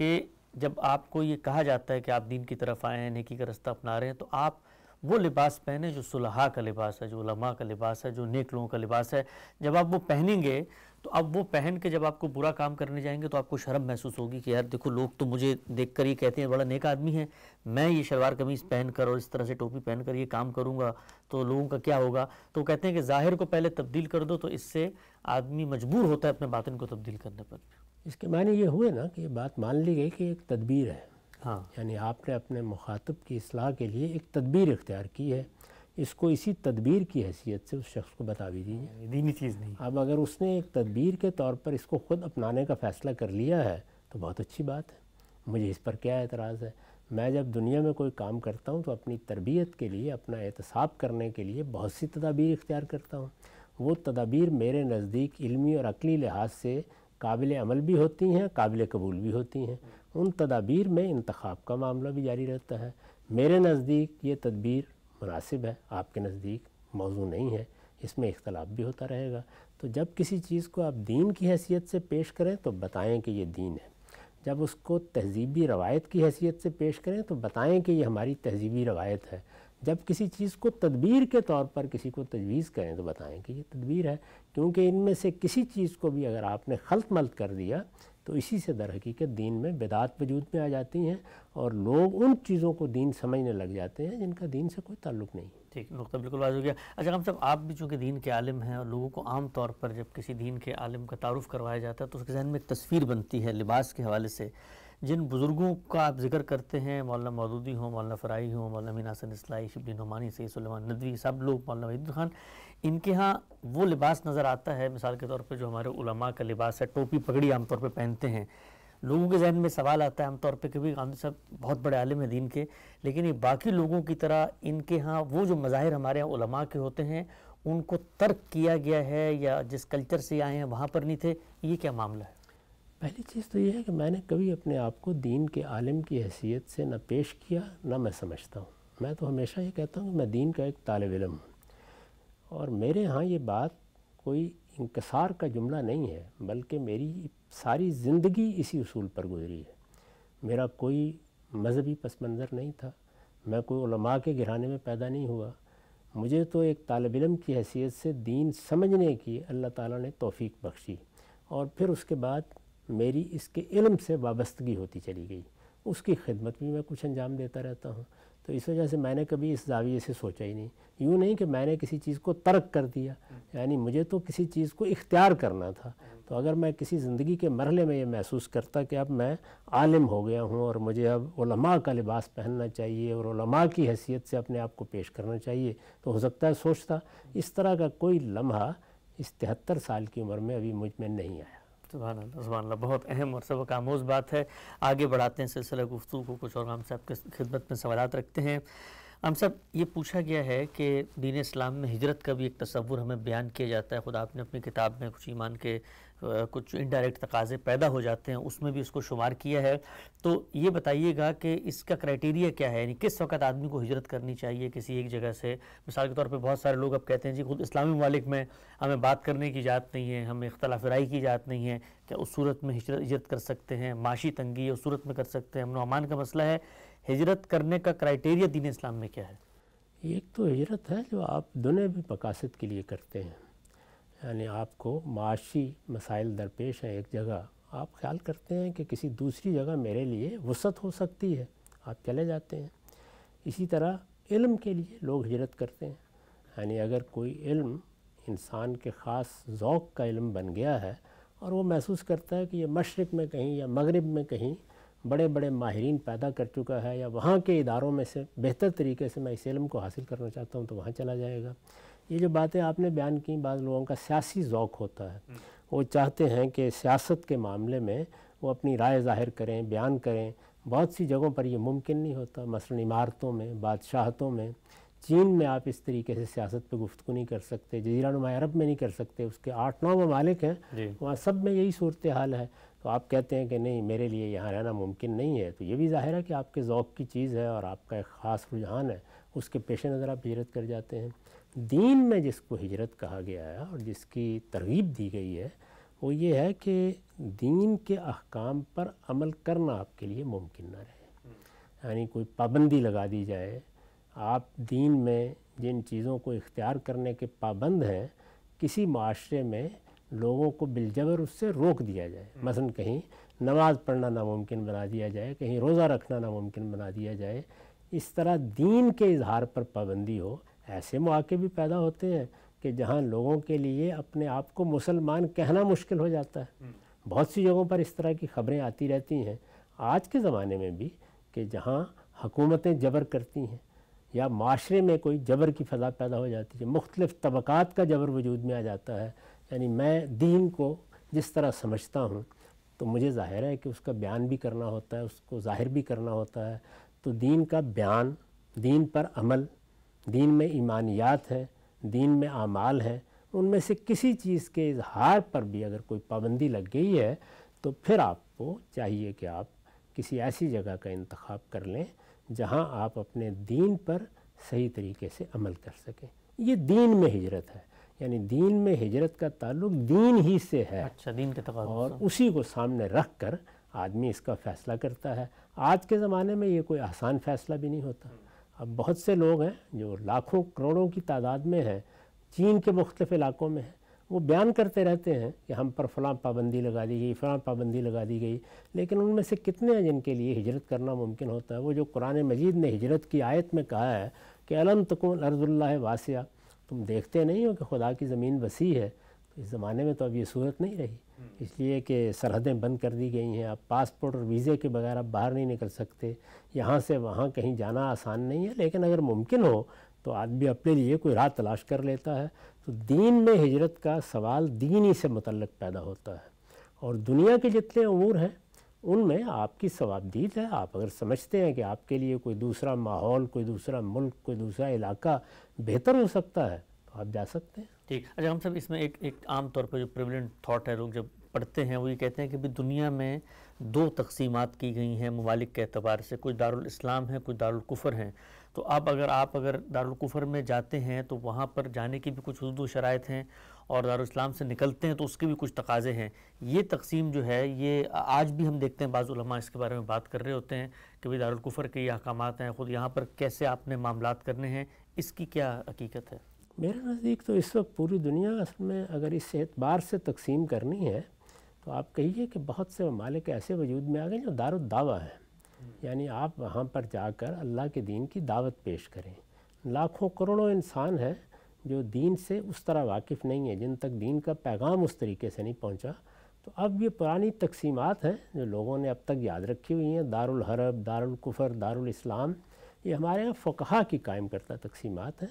कि जब आपको ये कहा जाता है कि आप दीन की तरफ आए हैं नेकी का रास्ता अपना रहे हैं तो आप वो लिबास पहने जो सुलहा का लिबास है जो लमा का लिबास है जो नेक लोगों का लिबास है जब आप वो पहनेंगे तो अब वो पहन के जब आपको बुरा काम करने जाएंगे तो आपको शर्म महसूस होगी कि यार देखो लोग तो मुझे देखकर ये कहते हैं बड़ा नेक आदमी है मैं ये शलवार कमीज़ पहन कर और इस तरह से टोपी पहन कर ये काम करूँगा तो लोगों का क्या होगा तो कहते हैं कि ज़ाहिर को पहले तब्दील कर दो तो इससे आदमी मजबूर होता है अपने बातन को तब्दील करने पर इसके मायने ये हुए ना कि बात मान ली गई कि एक तदबीर है हाँ यानी आपने अपने मुखातब की असलाह के लिए एक तदबीर इख्तियार की है इसको इसी तदबीर की हैसियत से उस शख्स को बता भी दीजिए दीनी चीज़ नहीं अब अगर उसने एक तदबीर के तौर पर इसको ख़ुद अपनाने का फ़ैसला कर लिया है तो बहुत अच्छी बात है मुझे इस पर क्या एतराज़ है मैं जब दुनिया में कोई काम करता हूँ तो अपनी तरबियत के लिए अपना एहतसाब करने के लिए बहुत सी तदाबीर इख्तियार करता हूँ वो तदाबीर मेरे नज़दीक इलमी और अकली लिहाज से काबिल अमल भी होती हैं काबिल कबूल भी होती हैं उन तदाबीर में इंतखब का मामला भी जारी रहता है मेरे नज़दीक ये तदबीर मुनासिब है आपके नज़दीक मौजू नहीं है इसमें इख्तलाफ भी होता रहेगा तो जब किसी चीज़ को आप दीन की हैसियत से पेश करें तो बताएं कि ये दीन है जब उसको तहजीबी रवायत की हैसियत से पेश करें तो बताएं कि ये हमारी तहजीबी रवायत है जब किसी चीज़ को तदबीर के तौर पर किसी को तजवीज़ करें तो बताएं कि ये तदबीर है क्योंकि इनमें से किसी चीज़ को भी अगर आपने खलत मलत कर दिया तो इसी से दर हकीकत दीन में बेदात वजूद में आ जाती हैं और लोग उन चीज़ों को दीन समझने लग जाते हैं जिनका दीन से कोई ताल्लुक नहीं ठीक नुकता बिल्कुल वाज हो गया अच्छा हम सब आप भी चूँकि दीन के आलम हैं और लोगों को आम तौर पर जब किसी दीन के आलम का तारुफ करवाया जाता है तो उसके जहन में एक तस्वीर बनती है लिबास के हवाले से जिन बुज़ुर्गों का आप जिक्र करते हैं मौलाना मौदूदी हों मौलाना फ़राई हों मौलाना मीनासन इसलाई शबली नुमानी सईसलमान नदवी सब लोग मौलाना वहीदुल खान इनके यहाँ वो लिबास नज़र आता है मिसाल के तौर पर जो हमारे उलमा का लिबास है टोपी पगड़ी आमतौर पर पहनते हैं लोगों के जहन में सवाल आता है आमतौर पर कभी गांधी साहब बहुत बड़े आलिम है दीन के लेकिन ये बाकी लोगों की तरह इनके यहाँ वो जो मज़ाहिर हमारे यहाँ उलमा के होते हैं उनको तर्क किया गया है या जिस कल्चर से आए हैं वहाँ पर नहीं थे ये क्या मामला है पहली चीज़ तो ये है कि मैंने कभी अपने आप को दीन के आलिम की हैसियत से ना पेश किया ना मैं समझता हूँ मैं तो हमेशा ये कहता हूँ कि मैं दीन का एक तालब इलम हूँ और मेरे यहाँ ये बात कोई इंकसार का जुमला नहीं है बल्कि मेरी सारी ज़िंदगी इसी असूल पर गुजरी है मेरा कोई मजहबी पस मंज़र नहीं था मैं कोई उलमा के घराने में पैदा नहीं हुआ मुझे तो एक तालब इलम की हैसियत से दीन समझने की अल्लाह ताला ने तोफ़ी बख्शी और फिर उसके बाद मेरी इसके इलम से वाबस्तगी होती चली गई उसकी खिदमत भी मैं कुछ अंजाम देता रहता हूँ तो इस वजह से मैंने कभी इस जाविए से सोचा ही नहीं यूँ नहीं कि मैंने किसी चीज़ को तर्क कर दिया यानी मुझे तो किसी चीज़ को इख्तियार करना था तो अगर मैं किसी ज़िंदगी के मरहले में ये महसूस करता कि अब मैं आलिम हो गया हूँ और मुझे अब उलमा का लिबास पहनना चाहिए और उलमा की हैसियत से अपने आप को पेश करना चाहिए तो हो सकता है सोचता इस तरह का कोई लम्हा इस तिहत्तर साल की उम्र में अभी मुझ में नहीं आया बहुत अहम और सबक आमोज बात है आगे बढ़ाते हैं सिलसिला गुफ्तु को कुछ और हम सब के खिदमत में सवाल रखते हैं हम सब ये पूछा गया है कि दीन इस्लाम में हिजरत का भी एक तस्वुर हमें बयान किया जाता है खुद आपने अपनी किताब में कुछ ईमान के कुछ इनडायरेक्ट तकाजे पैदा हो जाते हैं उसमें भी इसको शुमार किया है तो ये बताइएगा कि इसका क्राइटेरिया क्या है यानी किस वक्त आदमी को हिजरत करनी चाहिए किसी एक जगह से मिसाल के तौर पर बहुत सारे लोग अब कहते हैं जी खुद इस्लामी ममालिक में हमें बात करने की इजाज़त नहीं है हमें इख्तलाफ राय की इजाज़त नहीं है क्या उस सूरत में हिजरत कर सकते हैं माशी तंगी है उस सूरत में कर सकते हैं अमन का मसला है हिजरत करने का क्राइटेरिया दीन इस्लाम में क्या है एक तो हिजरत है जो आप दोनों भी मकासद के लिए करते हैं यानी आपको माशी मसाइल दरपेश हैं एक जगह आप ख्याल करते हैं कि किसी दूसरी जगह मेरे लिए वसत हो सकती है आप चले जाते हैं इसी तरह इल्म के लिए लोग हिजरत करते हैं यानी अगर कोई इल्म इंसान के ख़ास ओक़ का इल्म बन गया है और वो महसूस करता है कि ये मशरक़ में कहीं या मगरब में कहीं बड़े बड़े माहरीन पैदा कर चुका है या वहाँ के इदारों में से बेहतर तरीके से मैं इस इल्म को हासिल करना चाहता हूँ तो वहाँ चला जाएगा ये जो बातें आपने बयान की बाद लोगों का सियासी ओक़ होता है हम्म। वो चाहते हैं कि सियासत के मामले में वो अपनी राय ज़ाहिर करें बयान करें बहुत सी जगहों पर ये मुमकिन नहीं होता मसलन इमारतों में बादशाहतों में चीन में आप इस तरीके से सियासत पे गुफ्तु नहीं कर सकते जजीरा नुमा अरब में नहीं कर सकते उसके आठ नौ ममालिक हैं वहाँ सब में यही सूरत हाल है तो आप कहते हैं कि नहीं मेरे लिए यहाँ रहना मुमकिन नहीं है तो ये भी ज़ाहिर है कि आपके ओक़ की चीज़ है और आपका एक ख़ास रुझान है उसके पेश नज़र आप हिजरत कर जाते हैं दीन में जिसको हिजरत कहा गया है और जिसकी तरगीब दी गई है वो ये है कि दीन के अहकाम पर अमल करना आपके लिए मुमकिन ना रहे यानी कोई पाबंदी लगा दी जाए आप दीन में जिन चीज़ों को इख्तियार करने के पाबंद हैं किसी माशरे में लोगों को बिलजबर उससे रोक दिया जाए हम्म। मसलन कहीं नमाज़ पढ़ना नामुमकिन बना दिया जाए कहीं रोज़ा रखना नामुमकिन बना दिया जाए इस तरह दीन के इजहार पर पाबंदी हो ऐसे मौके भी पैदा होते हैं कि जहाँ लोगों के लिए अपने आप को मुसलमान कहना मुश्किल हो जाता है हम्म। बहुत सी जगहों पर इस तरह की खबरें आती रहती हैं आज के ज़माने में भी कि जहाँ हकूमतें जबर करती हैं या माशरे में कोई जबर की फजा पैदा हो जाती है मुख्तलिफ़ तबक़ात का जबर वजूद में आ जाता है यानी मैं दीन को जिस तरह समझता हूँ तो मुझे ज़ाहिर है कि उसका बयान भी करना होता है उसको ज़ाहिर भी करना होता है तो दीन का बयान दीन पर अमल दीन में ईमानियात है दीन में आमाल है उनमें से किसी चीज़ के इजहार पर भी अगर कोई पाबंदी लग गई है तो फिर आपको चाहिए कि आप किसी ऐसी जगह का इंतखब कर लें जहां आप अपने दीन पर सही तरीके से अमल कर सकें ये दीन में हिजरत है यानी दीन में हिजरत का ताल्लुक दीन ही से है अच्छा दीन के और उसी को सामने रख कर आदमी इसका फ़ैसला करता है आज के ज़माने में ये कोई आसान फैसला भी नहीं होता अब बहुत से लोग हैं जो लाखों करोड़ों की तादाद में हैं चीन के मुख्तफ इलाकों में हैं वो बयान करते रहते हैं कि हम पर फलां पाबंदी लगा दी गई फलां पाबंदी लगा दी गई लेकिन उनमें से कितने हैं जिनके लिए हिजरत करना मुमकिन होता है वो जो कुरान मजीद ने हिजरत की आयत में कहा है कि अलम तकुन अर्जुल्ला वासिया तुम देखते नहीं हो कि खुदा की ज़मीन वसी है तो इस ज़माने में तो अब ये सूरत नहीं रही हम्म। इसलिए कि सरहदें बंद कर दी गई हैं आप पासपोर्ट और वीज़े के बगैर आप बाहर नहीं निकल सकते यहाँ से वहाँ कहीं जाना आसान नहीं है लेकिन अगर मुमकिन हो तो आदमी अपने लिए कोई राह तलाश कर लेता है तो दीन में हिजरत का सवाल दीन ही से मतलब पैदा होता है और दुनिया के जितने अमूर हैं उनमें आपकी सवाबदीद है आप अगर समझते हैं कि आपके लिए कोई दूसरा माहौल कोई दूसरा मुल्क कोई दूसरा इलाका बेहतर हो सकता है तो आप जा सकते हैं ठीक अच्छा हम सब इसमें एक एक आम तौर पर जो प्रिवलेंट थाट है लोग जब पढ़ते हैं वो ये कहते हैं कि भी दुनिया में दो तकसीमत की गई हैं ममालिक के अतबार से कुछ दारुल इस्लाम हैं कुछ दारुल कुफ़र हैं तो आप अगर आप अगर दारुल कुफ़र में जाते हैं तो वहाँ पर जाने की भी कुछ हदूद शराइ हैं और दारुल इस्लाम से निकलते हैं तो उसके भी कुछ तकाजे हैं ये तकसीम जो है ये आज भी हम देखते हैं बाज़ुलमा इसके बारे में बात कर रहे होते हैं कि भाई दारुल कुफ़र के ये अहकाम हैं ख़ुद यहाँ पर कैसे आपने मामला करने हैं इसकी क्या हकीकत है मेरे नज़दीक तो इस वक्त पूरी दुनिया असल में अगर इस एतबार से तकसीम करनी है तो आप कहिए कि बहुत से ममालिक ऐसे वजूद में आ गए जो दारुद दावा है यानी आप वहाँ पर जाकर अल्लाह के दीन की दावत पेश करें लाखों करोड़ों इंसान हैं जो दीन से उस तरह वाकिफ़ नहीं है जिन तक दीन का पैगाम उस तरीके से नहीं पहुँचा तो अब ये पुरानी तकसीमत हैं जो लोगों ने अब तक याद रखी हुई हैं दारुल हरब दारुल कुफर दारुल इस्लाम ये हमारे यहाँ फ़कहा की कायम करता तकसीमत हैं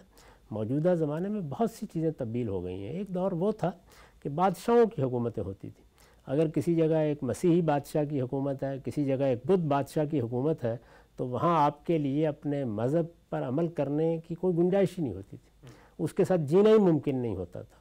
मौजूदा ज़माने में बहुत सी चीज़ें तब्दील हो गई हैं एक दौर वो था कि बादशाहों की हुकूमतें होती थी अगर किसी जगह एक मसीही बादशाह की हुकूमत है किसी जगह एक बुद्ध बादशाह की हुकूमत है तो वहाँ आपके लिए अपने मज़हब पर अमल करने की कोई गुंजाइश ही नहीं होती थी उसके साथ जीना ही मुमकिन नहीं होता था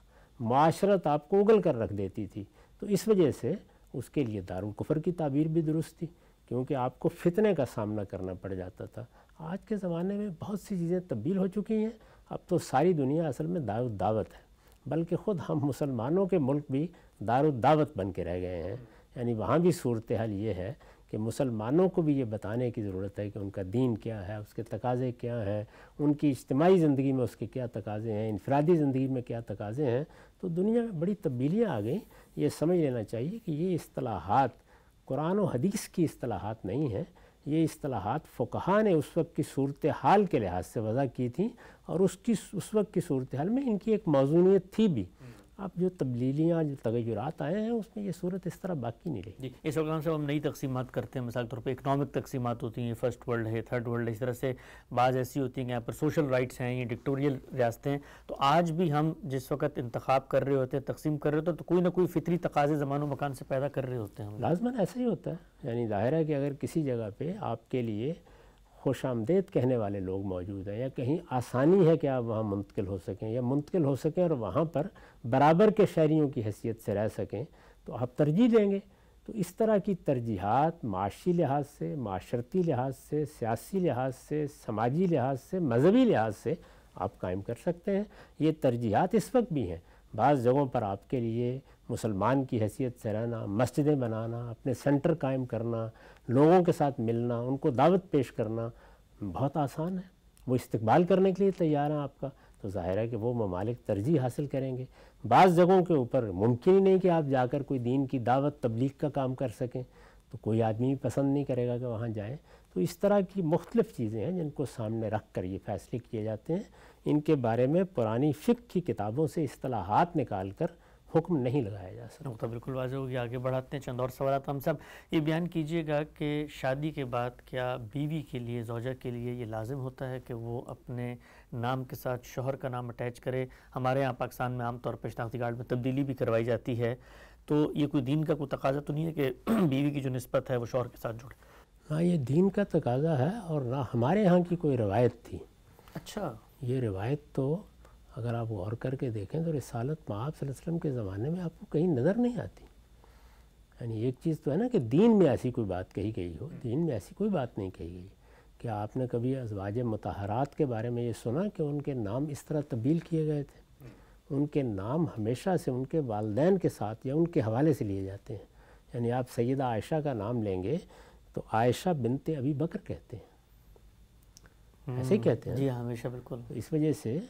माशरत आपको उगल कर रख देती थी तो इस वजह से उसके लिए दारुलकफ़र की ताबीर भी दुरुस्त थी क्योंकि आपको फितने का सामना करना पड़ जाता था आज के ज़माने में बहुत सी चीज़ें तब्दील हो चुकी हैं अब तो सारी दुनिया असल में दावत है बल्कि ख़ुद हम मुसलमानों के मुल्क भी दावत बन के रह गए हैं यानी वहाँ भी सूरत हाल ये है कि मुसलमानों को भी ये बताने की ज़रूरत है कि उनका दीन क्या है उसके तकाज़े क्या हैं उनकी इज्तमाही ज़िंदगी में उसके क्या तकाज़े हैं इनफरादी ज़िंदगी में क्या तकाज़े हैं तो दुनिया में बड़ी तब्दीलियाँ आ गई ये समझ लेना चाहिए कि ये असलाहत कुरान और हदीस की असलाहत नहीं हैं ये असलाहत फोकहा ने उस वक्त की सूरत हाल के लिहाज से वजह की थी और उसकी उस वक्त की सूरत हाल में इनकी एक मौजूनीत थी भी अब जो तब्दीलियाँ जो तगैरत आए हैं उसमें ये सूरत इस तरह बाकी नहीं रही जी इस वक्त से हम नई तकसीमत करते हैं मिसाल तौर पर इकनॉमिक तकसीमत होती हैं फर्स्ट वर्ल्ड है थर्ड वर्ल्ड है इस तरह से बाज़ ऐसी होती हैं यहाँ पर सोशल राइट्स हैं ये डिक्टोरियल रियासतें हैं तो आज भी हम जिस वक्त इंतखब कर रहे होते हैं तकसीम कर रहे होते हैं तो कोई ना कोई फितरी तकाजे जमानो मकान से पैदा कर रहे होते हैं लाजमन ऐसा ही होता है यानी जाहिर है कि अगर किसी जगह पर आपके लिए खुश आमदेद कहने वाले लोग मौजूद हैं या कहीं आसानी है कि आप वहाँ मुंतकिल हो सकें या मुंतकिल हो सकें और वहाँ पर बराबर के शहरीों की हैसियत से रह सकें तो आप तरजीह देंगे तो इस तरह की तरजीहत माशी लिहाज से माशरती लिहाज से सियासी लिहाज से समाजी लिहाज से मजहबी लिहाज से आप कायम कर सकते हैं ये तरजीहत इस वक्त भी हैं बाज़ जगहों पर आपके लिए मुसलमान की हैसियत से रहना मस्जिदें बनाना अपने सेंटर कायम करना लोगों के साथ मिलना उनको दावत पेश करना बहुत आसान है वो इस्तकबाल करने के लिए तैयार हैं आपका तो ज़ाहिर है कि वो ममालिक तरजीह हासिल करेंगे बाज़ जगहों के ऊपर मुमकिन ही नहीं कि आप जाकर कोई दीन की दावत तबलीग का काम कर सकें तो कोई आदमी पसंद नहीं करेगा कि वहाँ जाएँ तो इस तरह की मुख्तलिफ़ चीज़ें हैं जिनको सामने रख कर ये फ़ैसले किए जाते हैं इनके बारे में पुरानी फ़िक की किताबों से असलाहत निकाल कर हुक्म नहीं लगाया जा सकता तो बिल्कुल वाजह होगी आगे बढ़ाते हैं चंद और सवाल तो हम सब ये बयान कीजिएगा कि शादी के बाद क्या बीवी के लिए जोजा के लिए ये लाजिम होता है कि वो अपने नाम के साथ शोहर का नाम अटैच करे हमारे यहाँ पाकिस्तान में आमतौर पर शनाख्ती कार्ड में तब्दीली भी करवाई जाती है तो ये कोई दीन का कोई तकाजा तो नहीं है कि बीवी की जो नस्बत है वो शोहर के साथ जुड़े हाँ ये दीन का तकाजा है और ना हमारे यहाँ की कोई रवायत थी अच्छा ये रिवायत तो अगर आप गौर करके देखें तो रिसालत में आप के ज़माने में आपको कहीं नज़र नहीं आती यानी एक चीज़ तो है ना कि दीन में ऐसी कोई बात कही गई हो दीन में ऐसी कोई बात नहीं कही गई क्या आपने कभी अजवाज मतहरात के बारे में ये सुना कि उनके नाम इस तरह तब्दील किए गए थे उनके नाम हमेशा से उनके वालदेन के साथ या उनके हवाले से लिए जाते हैं यानी आप सैदा आयशा का नाम लेंगे तो आयशा बिनते अभी बकर कहते हैं ऐसे ही कहते हैं जी हाँ, हमेशा बिल्कुल तो इस वजह से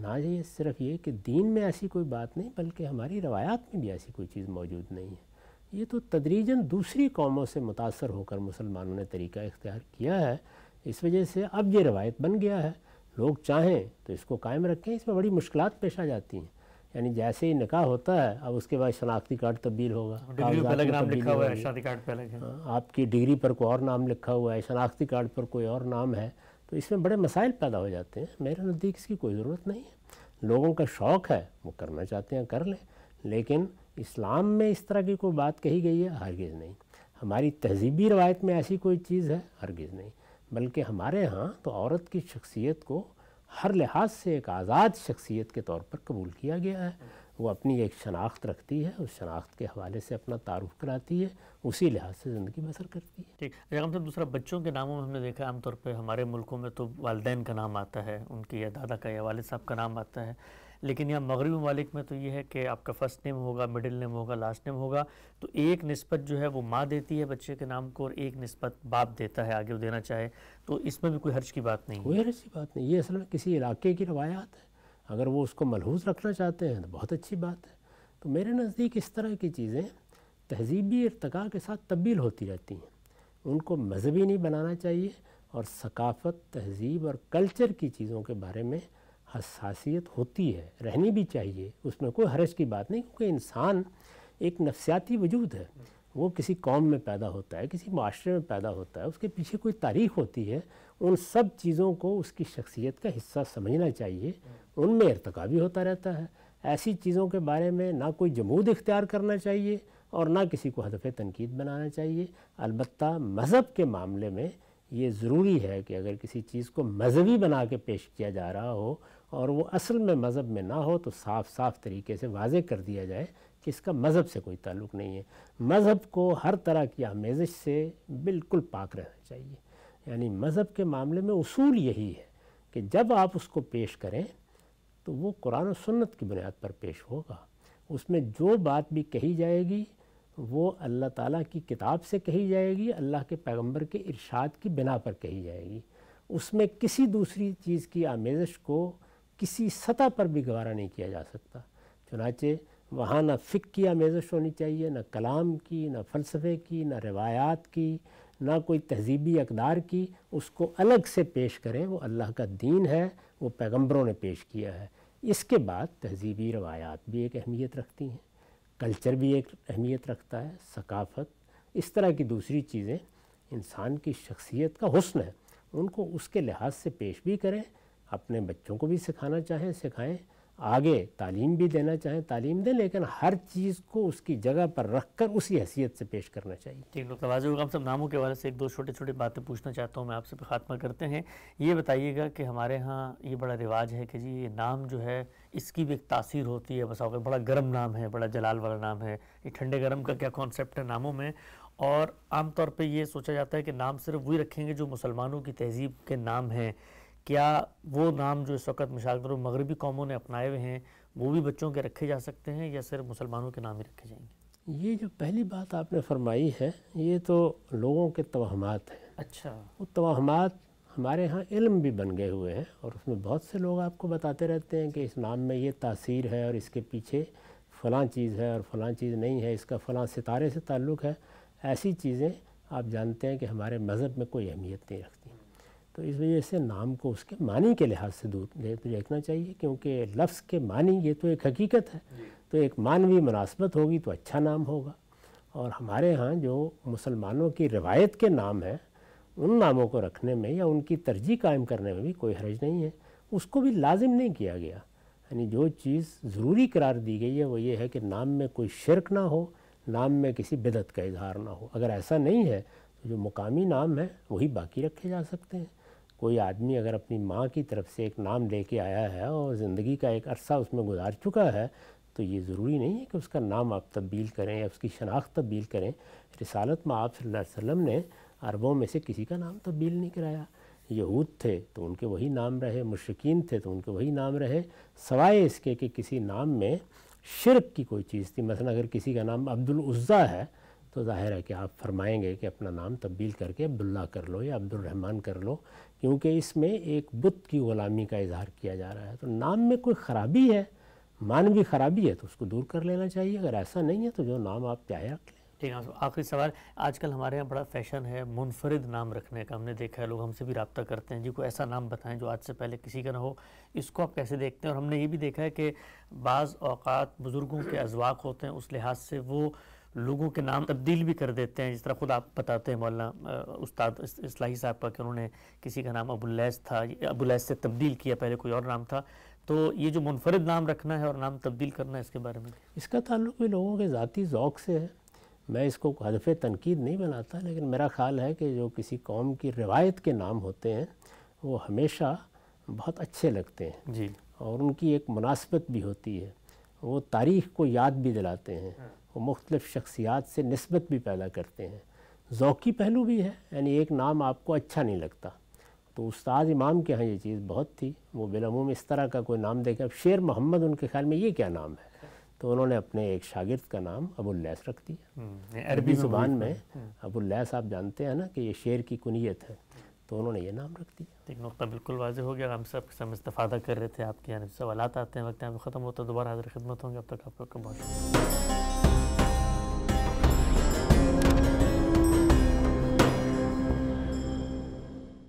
ना ये सिर्फ ये कि दीन में ऐसी कोई बात नहीं बल्कि हमारी रवायात में भी ऐसी कोई चीज़ मौजूद नहीं है ये तो तदरीजन दूसरी कौमों से मुतासर होकर मुसलमानों ने तरीका इख्तियार किया है इस वजह से अब ये रवायत बन गया है लोग चाहें तो इसको कायम रखें इसमें बड़ी मुश्किल पेश आ जाती हैं यानी जैसे ही निकाह होता है अब उसके बाद शनाख्ती कार्ड तब्दील होगा हाँ, आपकी डिग्री पर कोई और नाम लिखा हुआ है शनाख्ती कार्ड पर कोई और नाम है तो इसमें बड़े मसाइल पैदा हो जाते हैं मेरे नज़दीक इसकी कोई ज़रूरत नहीं है लोगों का शौक़ है वो करना चाहते हैं कर लें लेकिन इस्लाम में इस तरह की कोई बात कही गई है हरगिज़ नहीं हमारी तहजीबी रवायत में ऐसी कोई चीज़ है हरगिज़ नहीं बल्कि हमारे यहाँ तो औरत की शख्सियत को हर लिहाज से एक आज़ाद शख्सियत के तौर पर कबूल किया गया है वो अपनी एक शनाख्त रखती है उस शनाख्त के हवाले से अपना तारुफ कराती है उसी लिहाज से ज़िंदगी बसर करती है ठीक हम साहब दूसरा बच्चों के नामों में हमने देखा आमतौर पर हमारे मुल्कों में तो वालदेन का नाम आता है उनके या दादा का या वालद साहब का नाम आता है लेकिन यहाँ मगरबी ममालिक में तो ये है कि आपका फ़र्स्ट नेम होगा मिडिल नेम होगा लास्ट नेम होगा तो एक नस्बत जो है वो माँ देती है बच्चे के नाम को और एक नस्बत बाप देता है आगे वो देना चाहे तो इसमें भी कोई हर्ज की बात नहीं कोई हर्ज की बात नहीं ये असल में किसी इलाके की रवायात है अगर वो उसको मलहूज रखना चाहते हैं तो बहुत अच्छी बात है तो मेरे नज़दीक इस तरह की चीज़ें तहजीबी इरतका के साथ तब्दील होती रहती हैं उनको मजहबी नहीं बनाना चाहिए और सकाफ़त तहजीब और कल्चर की चीज़ों के बारे में हसासियत होती है रहनी भी चाहिए उसमें कोई हरज की बात नहीं क्योंकि इंसान एक नफसियाती वजूद है वो किसी कौम में पैदा होता है किसी माशरे में पैदा होता है उसके पीछे कोई तारीख होती है उन सब चीज़ों को उसकी शख्सियत का हिस्सा समझना चाहिए उनमें इरतका भी होता रहता है ऐसी चीज़ों के बारे में ना कोई जमूद इख्तियार करना चाहिए और ना किसी को हदफ तनकीद बनाना चाहिए अलबत् मज़हब के मामले में ये ज़रूरी है कि अगर किसी चीज़ को मजहबी बना के पेश किया जा रहा हो और वो असल में मज़हब में ना हो तो साफ साफ तरीके से वाज कर दिया जाए कि इसका मज़हब से कोई ताल्लुक़ नहीं है मज़हब को हर तरह की आमेज़िश से बिल्कुल पाक रहना चाहिए यानी मज़हब के मामले में उसूल यही है कि जब आप उसको पेश करें तो वो कुरान और सुन्नत की बुनियाद पर पेश होगा उसमें जो बात भी कही जाएगी वो अल्लाह ताला की किताब से कही जाएगी अल्लाह के पैगंबर के इरशाद की बिना पर कही जाएगी उसमें किसी दूसरी चीज़ की आमेजश को किसी सतह पर भी गवारा नहीं किया जा सकता चुनाचे वहाँ ना फ़िक की आमेजश होनी चाहिए ना कलाम की ना फ़लसफ़े की ना रवायात की ना कोई तहजीबी अकदार की उसको अलग से पेश करें वो अल्लाह का दीन है वो पैगम्बरों ने पेश किया है इसके बाद तहजीबी रवायात भी एक अहमियत रखती हैं कल्चर भी एक अहमियत रखता है सकाफ़त इस तरह की दूसरी चीज़ें इंसान की शख्सियत का हसन है उनको उसके लिहाज से पेश भी करें अपने बच्चों को भी सिखाना चाहें सिखाएँ आगे तालीम भी देना चाहें तालीम दें लेकिन हर चीज़ को उसकी जगह पर रख कर उसी हैसियत से पेश करना चाहिए ठीक डॉक्टर वाजिब गम सब नामों के हवाले से एक दो छोटे छोटे बातें पूछना चाहता हूँ मैं आपसे खात्मा करते हैं ये बताइएगा कि हमारे यहाँ ये बड़ा रिवाज है कि जी ये नाम जो है इसकी भी एक तासीर होती है बसा बड़ा गर्म नाम है बड़ा जलाल वाला नाम है ये ठंडे गर्म का क्या कॉन्सेप्ट है नामों में और आमतौर पर ये सोचा जाता है कि नाम सिर्फ वही रखेंगे जो मुसलमानों की तहजीब के नाम हैं क्या वो नाम जो इस वक्त मिसाल के तौर मगरबी कौमों ने अपनाए हुए हैं वो भी बच्चों के रखे जा सकते हैं या सिर्फ मुसलमानों के नाम ही रखे जाएंगे ये जो पहली बात आपने फरमाई है ये तो लोगों के तोहमात हैं अच्छा वो तोहमात हमारे यहाँ इल्म भी बन गए हुए हैं और उसमें बहुत से लोग आपको बताते रहते हैं कि इस नाम में ये तासीर है और इसके पीछे फ़लाँ चीज़ है और फ़लाँ चीज़ नहीं है इसका फ़लाँ सितारे से ताल्लुक़ है ऐसी चीज़ें आप जानते हैं कि हमारे मज़हब में कोई अहमियत नहीं रखती तो इस वजह से नाम को उसके मानी के लिहाज से दूर तो देखना चाहिए क्योंकि लफ्ज़ के मानी ये तो एक हकीकत है तो एक मानवी मुनासबत होगी तो अच्छा नाम होगा और हमारे यहाँ जो मुसलमानों की रिवायत के नाम हैं उन नामों को रखने में या उनकी तरजीह कायम करने में भी कोई हर्ज नहीं है उसको भी लाजिम नहीं किया गया यानी जो चीज़ ज़रूरी करार दी गई है वो ये है कि नाम में कोई शिरक ना हो नाम में किसी बिदत का इजहार ना हो अगर ऐसा नहीं है तो जो मुकामी नाम है वही बाकी रखे जा सकते हैं कोई आदमी अगर अपनी माँ की तरफ से एक नाम लेके आया है और ज़िंदगी का एक अरसा उसमें गुजार चुका है तो ये ज़रूरी नहीं है कि उसका नाम आप तब्दील करें या उसकी शनाख्त तब्दील करें रिसालत में आप वसल्लम ने अरबों में से किसी का नाम तब्दील नहीं कराया यहूद थे तो उनके वही नाम रहे मुशकिन थे तो उनके वही नाम रहे सवाए इसके कि किसी नाम में शिरक की कोई चीज़ थी मसलन अगर किसी का नाम अब्दुल उज़्ज़ा है तो ज़ाहिर है कि आप फरमाएंगे कि अपना नाम तब्दील करके अब्दुल्ला कर लो या अब्दुलरहमान कर लो क्योंकि इसमें एक बुत की ग़ुलामी का इजहार किया जा रहा है तो नाम में कोई ख़राबी है मानवी ख़राबी है तो उसको दूर कर लेना चाहिए अगर ऐसा नहीं है तो जो नाम आप चाहे रख लें ठीक है तो आखिरी सवाल आजकल हमारे यहाँ बड़ा फैशन है मुनफरद नाम रखने का हमने देखा है लोग हमसे भी रबता करते हैं जी को ऐसा नाम बताएं जो आज से पहले किसी का ना हो इसको आप कैसे देखते हैं और हमने ये भी देखा है कि बाज़ अवत बुज़ुर्गों के अजवाक होते हैं उस लिहाज से वो लोगों के नाम तब्दील भी कर देते हैं जिस तरह खुद आप बताते हैं मौलाना उस्ताद इसलाही साहब का कि उन्होंने किसी का नाम अबुल्लैस था अबुल्लैस से तब्दील किया पहले कोई और नाम था तो ये जो मुनफरद नाम रखना है और नाम तब्दील करना है इसके बारे में इसका ताल्लुक भी लोगों के ज़ाती ओक़ से है मैं इसको हदफ तनकीद नहीं बनाता लेकिन मेरा ख्याल है कि जो किसी कौम की रिवायत के नाम होते हैं वो हमेशा बहुत अच्छे लगते हैं जी और उनकी एक मुनासबत भी होती है वो तारीख़ को याद भी दिलाते हैं हाँ। वो मुख्तलिफ़ शख्सियात से नस्बत भी पैदा करते हैं ओक़ी पहलू भी है यानी एक नाम आपको अच्छा नहीं लगता तो उस्ताद इमाम के यहाँ ये चीज़ बहुत थी वो बिलमूम इस तरह का कोई नाम देखे अब शेर मोहम्मद उनके ख्याल में ये क्या नाम है तो उन्होंने अपने एक शागिर्द का नाम अबुल्लैस रख दिया हम्म, अरबी ज़ुबान में हम्म। अबुल्लैस आप जानते हैं ना कि ये शेर की कुनीत है तो उन्होंने ये नाम रख दिया एक नुकता बिल्कुल वाजह हो गया हम सब किस्म इस्तफ़ादा कर रहे थे आपके यहाँ सवाल आते हैं वक्त यहाँ ख़त्म होता दोबारा हाजिर खिदमत होंगे अब तक आपका बहुत